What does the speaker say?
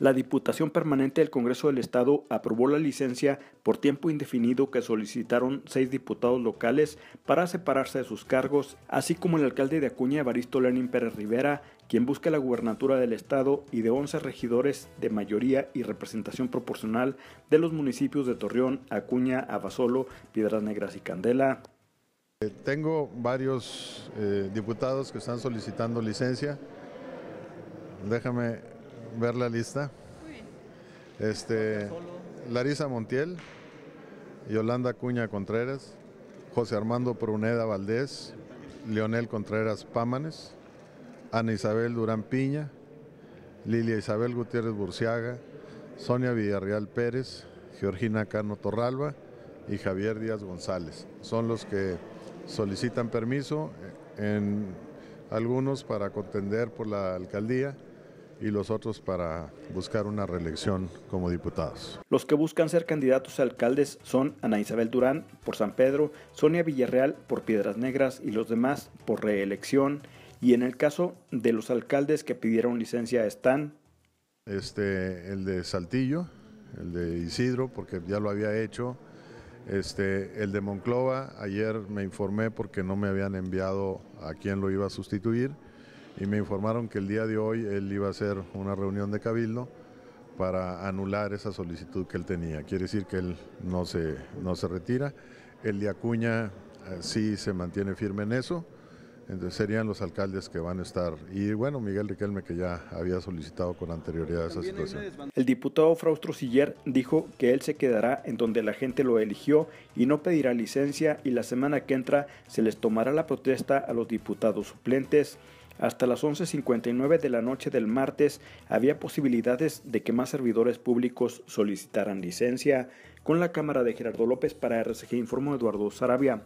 La Diputación Permanente del Congreso del Estado aprobó la licencia por tiempo indefinido que solicitaron seis diputados locales para separarse de sus cargos, así como el alcalde de Acuña, Evaristo Lenín Pérez Rivera, quien busca la gubernatura del Estado y de 11 regidores de mayoría y representación proporcional de los municipios de Torreón, Acuña, Abasolo, Piedras Negras y Candela. Eh, tengo varios eh, diputados que están solicitando licencia. Déjame ver la lista. Este, Larisa Montiel, Yolanda Cuña Contreras, José Armando Pruneda Valdés, Leonel Contreras Pámanes, Ana Isabel Durán Piña, Lilia Isabel Gutiérrez Burciaga, Sonia Villarreal Pérez, Georgina Cano Torralba y Javier Díaz González. Son los que solicitan permiso eh, en algunos para contender por la alcaldía y los otros para buscar una reelección como diputados. Los que buscan ser candidatos a alcaldes son Ana Isabel Durán por San Pedro, Sonia Villarreal por Piedras Negras y los demás por reelección. Y en el caso de los alcaldes que pidieron licencia están... Este, el de Saltillo, el de Isidro, porque ya lo había hecho. Este, el de Monclova, ayer me informé porque no me habían enviado a quién lo iba a sustituir y me informaron que el día de hoy él iba a hacer una reunión de cabildo para anular esa solicitud que él tenía. Quiere decir que él no se, no se retira. El de Acuña eh, sí se mantiene firme en eso serían los alcaldes que van a estar. Y bueno, Miguel Riquelme que ya había solicitado con anterioridad esa situación. El diputado Fraustro Siller dijo que él se quedará en donde la gente lo eligió y no pedirá licencia y la semana que entra se les tomará la protesta a los diputados suplentes. Hasta las 11.59 de la noche del martes había posibilidades de que más servidores públicos solicitaran licencia. Con la cámara de Gerardo López para RCG informó Eduardo Sarabia.